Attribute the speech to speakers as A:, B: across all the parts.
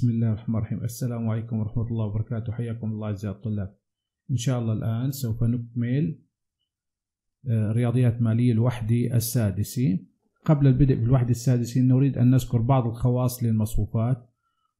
A: بسم الله الرحمن الرحيم السلام عليكم ورحمة الله وبركاته حياكم الله أعزائي الطلاب إن شاء الله الآن سوف نكمل آه، رياضيات مالية الوحدة السادسة قبل البدء بالوحدة السادسة نريد أن نذكر بعض الخواص للمصفوفات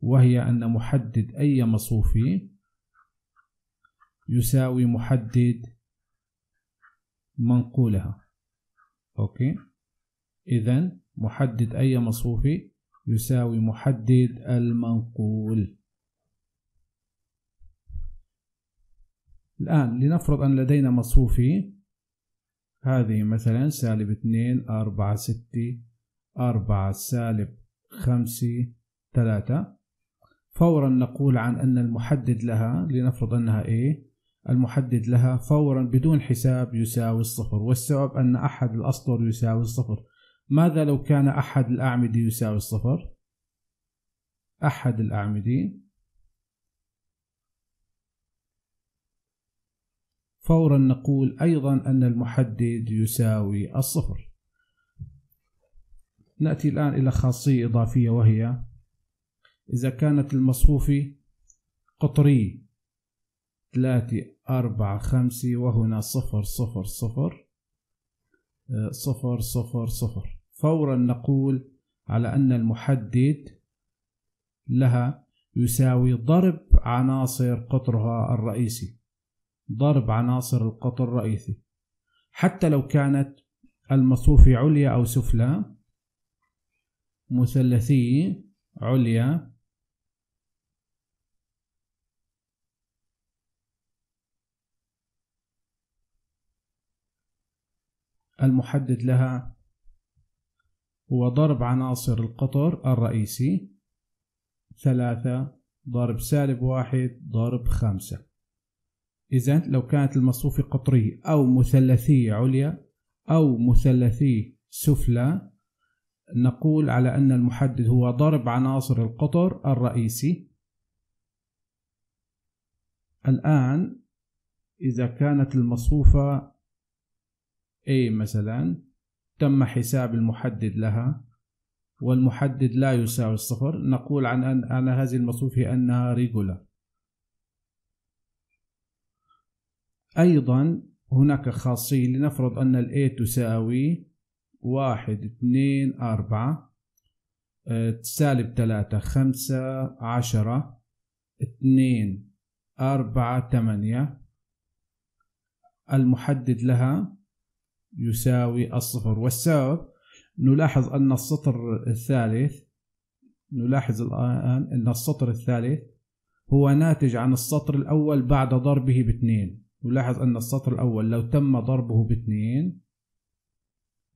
A: وهي أن محدد أي مصفوف يساوي محدد منقولها أوكي إذا محدد أي مصفوف يساوي محدد المنقول الآن لنفرض أن لدينا مصفوفي هذه مثلا سالب اثنين أربعة ستة أربعة سالب خمسة ثلاثة فورا نقول عن أن المحدد لها لنفرض أنها A المحدد لها فورا بدون حساب يساوي الصفر والسبب أن أحد الأسطر يساوي الصفر ماذا لو كان أحد الأعمدة يساوي الصفر؟ أحد الأعمدة فورا نقول أيضا أن المحدد يساوي الصفر نأتي الآن إلى خاصية إضافية وهي إذا كانت المصفوفة قطري 3 4 5 وهنا صفر صفر صفر آه، صفر صفر صفر, صفر فورا نقول على أن المحدد لها يساوي ضرب عناصر قطرها الرئيسي ضرب عناصر القطر الرئيسي حتى لو كانت المصفوفة عليا أو سفلى مثلثي عليا المحدد لها هو ضرب عناصر القطر الرئيسي ثلاثة ضرب سالب واحد ضرب خمسة إذا لو كانت المصفوفة قطرية أو مثلثية عليا أو مثلثي سفلى نقول على أن المحدد هو ضرب عناصر القطر الرئيسي الآن إذا كانت المصفوفة A مثلا تم حساب المحدد لها والمحدد لا يساوي الصفر نقول عن أن هذه المصفوفة أنها ريجولا أيضا هناك خاصية لنفرض أن الـ A تساوي واحد اثنين أربعة آه، سالب ثلاثة خمسة عشرة اثنين أربعة ثمانية المحدد لها يساوي الصفر والسبب نلاحظ أن السطر الثالث نلاحظ الآن أن السطر الثالث هو ناتج عن السطر الأول بعد ضربه باثنين نلاحظ أن السطر الأول لو تم ضربه باثنين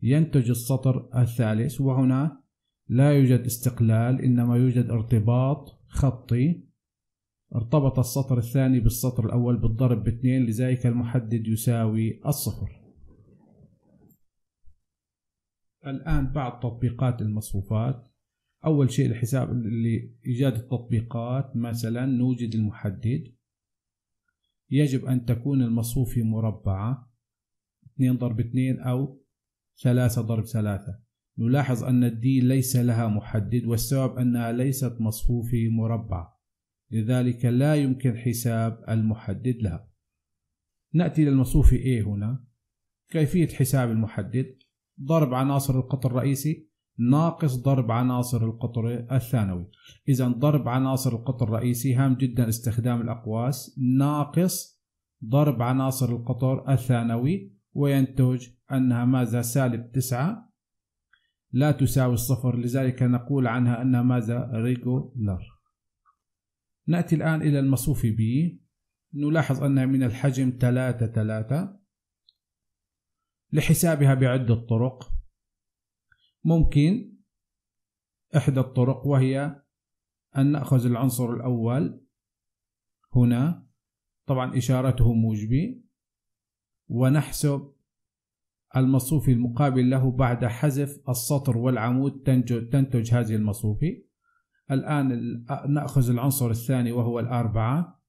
A: ينتج السطر الثالث وهنا لا يوجد استقلال إنما يوجد ارتباط خطي ارتبط السطر الثاني بالسطر الأول بالضرب باثنين لذلك المحدد يساوي الصفر الان بعض تطبيقات المصفوفات اول شيء الحساب اللي ايجاد التطبيقات مثلا نوجد المحدد يجب ان تكون المصفوفه مربعه 2 ضرب 2 او 3 ضرب 3 نلاحظ ان الدي ليس لها محدد والسبب انها ليست مصفوفه مربعه لذلك لا يمكن حساب المحدد لها نأتي للمصفوفة A هنا كيفية حساب المحدد ضرب عناصر القطر الرئيسي ناقص ضرب عناصر القطر الثانوي إذا ضرب عناصر القطر الرئيسي هام جدا استخدام الأقواس ناقص ضرب عناصر القطر الثانوي وينتج أنها ماذا سالب 9 لا تساوي الصفر لذلك نقول عنها أنها ماذا ريجولار نأتي الآن إلى المصفوف بي نلاحظ أنها من الحجم 3 3 لحسابها بعدة طرق ممكن إحدى الطرق وهي أن نأخذ العنصر الأول هنا طبعا إشارته موجبي ونحسب المصوفي المقابل له بعد حذف السطر والعمود تنتج, تنتج هذه المصوفي الآن نأخذ العنصر الثاني وهو الأربعة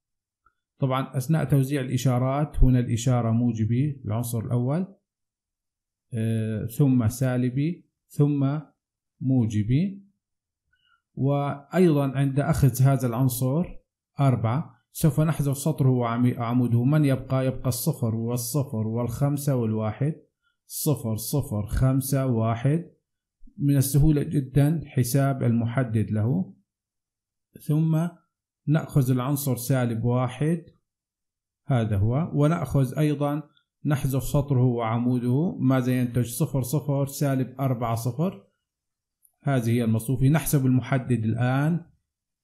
A: طبعا أثناء توزيع الإشارات هنا الإشارة موجبي العنصر الأول ثم سالبي ثم موجبي وأيضا عند أخذ هذا العنصر أربعة سوف نحذف سطره وعموده من يبقى؟ يبقى الصفر والصفر والخمسة والواحد صفر صفر خمسة واحد من السهولة جدا حساب المحدد له ثم نأخذ العنصر سالب واحد هذا هو ونأخذ أيضا نحذف سطره وعموده ماذا ينتج صفر صفر سالب أربعة صفر هذه هي المصفوفة نحسب المحدد الآن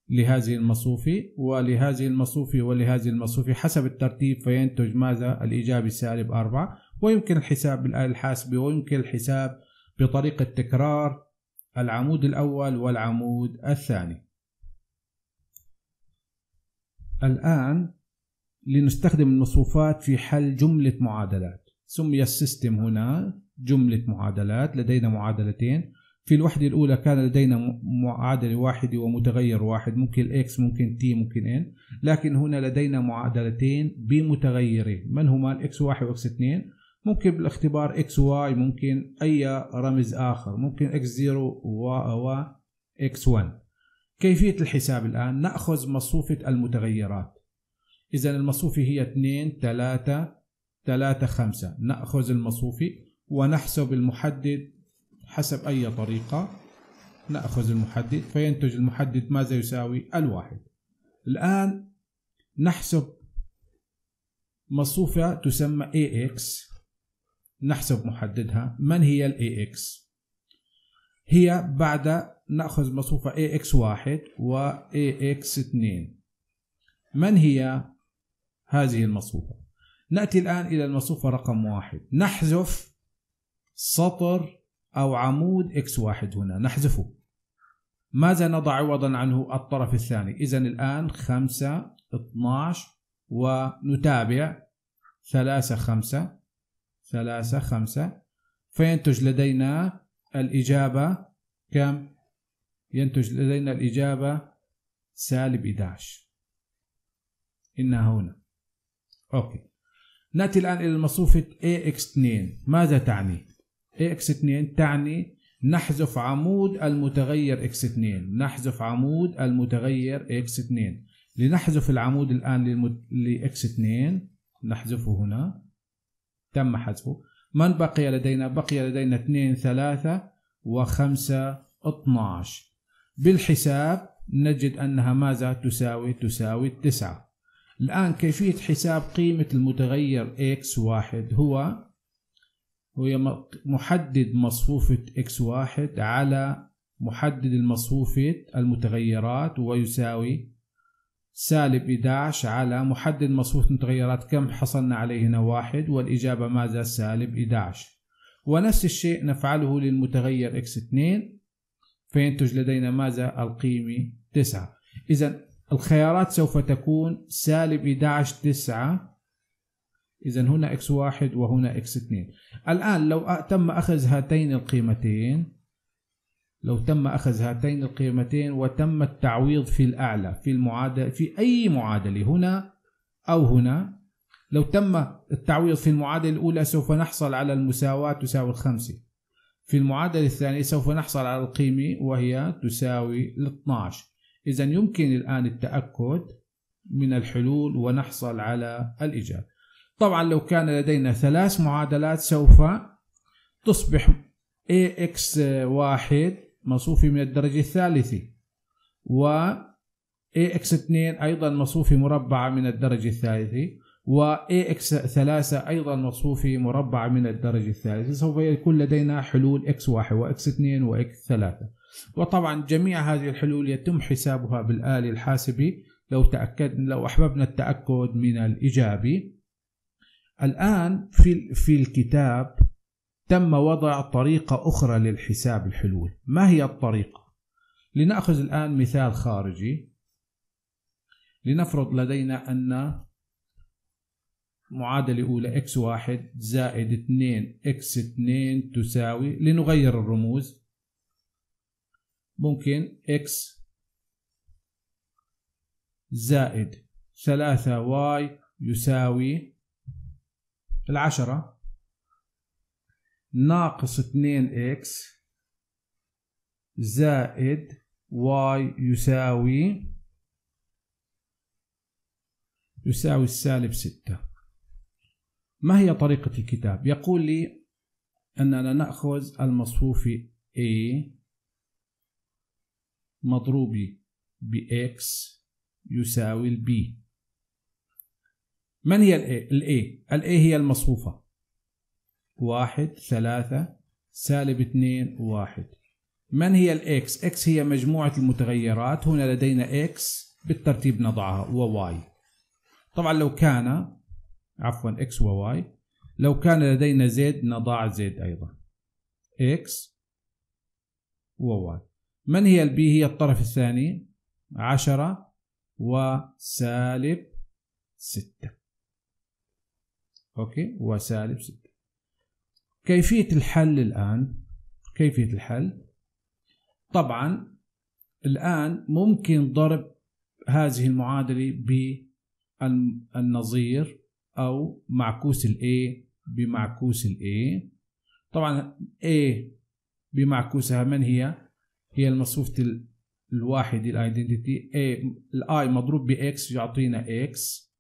A: لهذه المصوفي ولهذه المصوفي ولهذه المصوفي حسب الترتيب فينتج ماذا الإيجابي سالب أربعة ويمكن الحساب بالآلة الحاسبة ويمكن الحساب بطريقة تكرار العمود الأول والعمود الثاني الآن لنستخدم المصفوفات في حل جملة معادلات سمي السيستم هنا جملة معادلات لدينا معادلتين في الوحدة الأولى كان لدينا معادلة واحدة ومتغير واحد ممكن x ممكن t ممكن n لكن هنا لدينا معادلتين بمتغيرين من هما x1 و x2 ممكن بالاختبار x y ممكن أي رمز آخر ممكن x0 و x1 كيفية الحساب الآن نأخذ مصفوفة المتغيرات إذا المصفوفة هي 2 3 3 5 نأخذ المصفوفة ونحسب المحدد حسب أي طريقة نأخذ المحدد فينتج المحدد ماذا يساوي الواحد الآن نحسب مصفوفة تسمى AX نحسب محددها من هي الـ AX هي بعد نأخذ مصفوفة AX1 و AX2 من هي هذه المصفوفة نأتي الآن إلى المصفوفة رقم واحد نحذف سطر أو عمود إكس واحد هنا نحذفه ماذا نضع عوضا عنه الطرف الثاني إذا الآن خمسة 12 ونتابع ثلاثة خمسة ثلاثة خمسة فينتج لدينا الإجابة كم؟ ينتج لدينا الإجابة سالب 11 إنها هنا اوكي ناتي الان الى مصفوفه ax2 ماذا تعني ax2 تعني نحذف عمود المتغير x2 نحذف عمود المتغير x2 لنحذف العمود الآن للمت... لx2 نحذفه هنا تم حذفه من بقي لدينا بقي لدينا 2 3 و5 12 بالحساب نجد أنها ماذا تساوي تساوي 9 الآن كيفية حساب قيمة المتغير x واحد هو هو محدد مصفوفة واحد على محدد المصفوفة المتغيرات ويساوي سالب 11 على محدد مصفوفة المتغيرات كم حصلنا عليه هنا واحد والإجابة ماذا سالب 11 ونفس الشيء نفعله للمتغير x2 فينتج لدينا ماذا القيمة 9 إذا الخيارات سوف تكون سالب 11 9 إذا هنا اكس واحد وهنا اكس اثنين الآن لو تم أخذ هاتين القيمتين لو تم أخذ هاتين القيمتين وتم التعويض في الأعلى في المعادلة في أي معادلة هنا أو هنا لو تم التعويض في المعادلة الأولى سوف نحصل على المساواة تساوي الخمسة في المعادلة الثانية سوف نحصل على القيمة وهي تساوي 12 إذا يمكن الآن التأكد من الحلول ونحصل على الإجابة طبعا لو كان لدينا ثلاث معادلات سوف تصبح AX1 مصفوفة من الدرجة الثالثة و AX2 أيضا مصفوفة مربعة من الدرجة الثالثة و AX3 أيضا مصفوفة مربعة من الدرجة الثالثة سوف يكون لدينا حلول X1 و X2 و X3 وطبعا جميع هذه الحلول يتم حسابها بالآلي الحاسبي لو تأكد لو أحببنا التأكد من الإيجابي الآن في في الكتاب تم وضع طريقة أخرى للحساب الحلول ما هي الطريقة؟ لنأخذ الآن مثال خارجي لنفرض لدينا أن معادلة أولى x1 زائد 2 x2 تساوي لنغير الرموز ممكن x زائد ثلاثة 3y يساوي العشرة ناقص اثنين x زائد y يساوي يساوي السالب ستة ما هي طريقة الكتاب؟ يقول لي أننا نأخذ المصفوف A مضروب بإكس يساوي البي من هي ال A؟ ال A ال A هي المصفوفة واحد ثلاثة سالب اثنين واحد من هي الـ X؟ X هي مجموعة المتغيرات هنا لدينا X بالترتيب نضعها و Y طبعا لو كان عفوا X و Y لو كان لدينا زد نضع زد أيضا X و Y من هي البي هي الطرف الثاني عشرة وسالب ستة أوكي وسالب ستة كيفية الحل الآن كيفية الحل طبعا الآن ممكن ضرب هذه المعادلة بالنظير أو معكوس ال A بمعكوس ال A طبعا A بمعكوسها من هي هي المصفوفة الواحد الايدنتيتي اي الاي مضروب باكس يعطينا اكس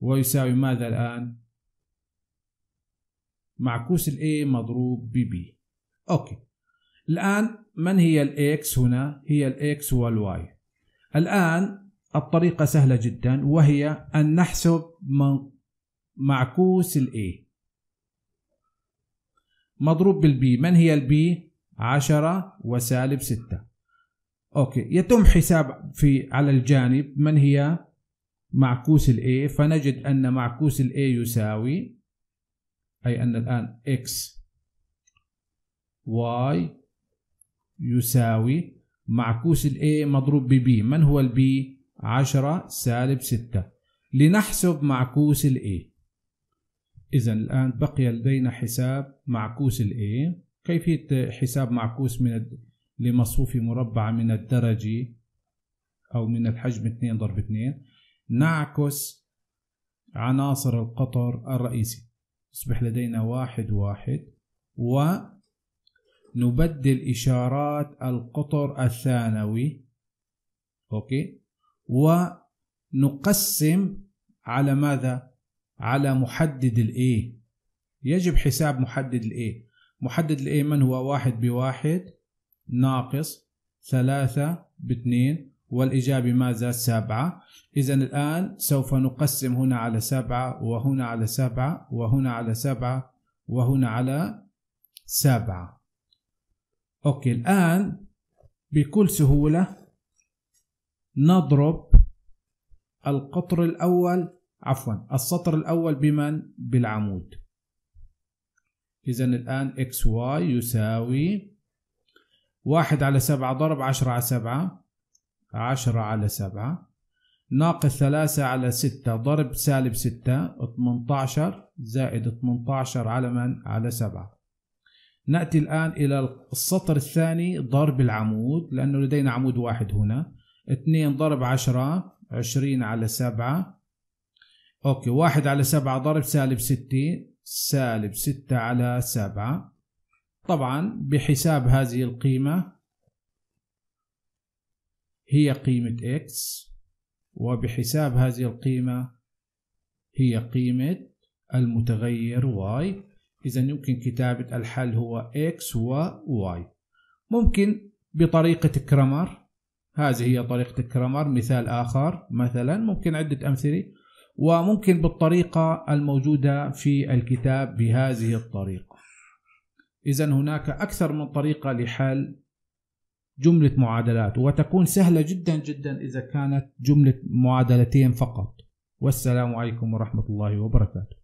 A: ويساوي ماذا الان معكوس الاي مضروب ببي اوكي الان من هي الاكس هنا هي الاكس والواي الان الطريقه سهله جدا وهي ان نحسب من معكوس الاي مضروب بالبي من هي البي 10 وسالب 6 أوكي يتم حساب في على الجانب من هي معكوس ال A فنجد أن معكوس ال A يساوي أي أن الآن X Y يساوي معكوس ال A مضروب ب B من هو ال B 10 سالب 6 لنحسب معكوس ال A إذا الآن بقي لدينا حساب معكوس ال A كيفية حساب معكوس من لمصفوفة مربعة من الدرجة أو من الحجم 2 ضرب 2 نعكس عناصر القطر الرئيسي يصبح لدينا واحد واحد ونبدل إشارات القطر الثانوي أوكي ونقسم على ماذا؟ على محدد الـ A يجب حساب محدد الـ A محدد الأيمن هو واحد بواحد ناقص ثلاثة باثنين والإجابة ماذا سبعة إذا الآن سوف نقسم هنا على سبعة وهنا على سبعة وهنا على سبعة وهنا على سبعة أوكي الآن بكل سهولة نضرب القطر الأول عفوا السطر الأول بمن بالعمود إذا الآن إكس واي يساوي واحد على سبعة ضرب عشرة على سبعة عشرة على سبعة ناقص ثلاثة على ستة ضرب سالب ستة تمنتاشر زائد تمنتاشر على من؟ على سبعة نأتي الآن إلى السطر الثاني ضرب العمود لأنه لدينا عمود واحد هنا اتنين ضرب عشرة عشرين على سبعة أوكي واحد على سبعة ضرب سالب ستين سالب ستة على سبعة طبعا بحساب هذه القيمة هي قيمة x وبحساب هذه القيمة هي قيمة المتغير y إذا يمكن كتابة الحل هو x و y ممكن بطريقة كرامر هذه هي طريقة كرامر مثال آخر مثلا ممكن عدة أمثلة وممكن بالطريقة الموجودة في الكتاب بهذه الطريقة إذا هناك أكثر من طريقة لحل جملة معادلات وتكون سهلة جدا جدا إذا كانت جملة معادلتين فقط والسلام عليكم ورحمة الله وبركاته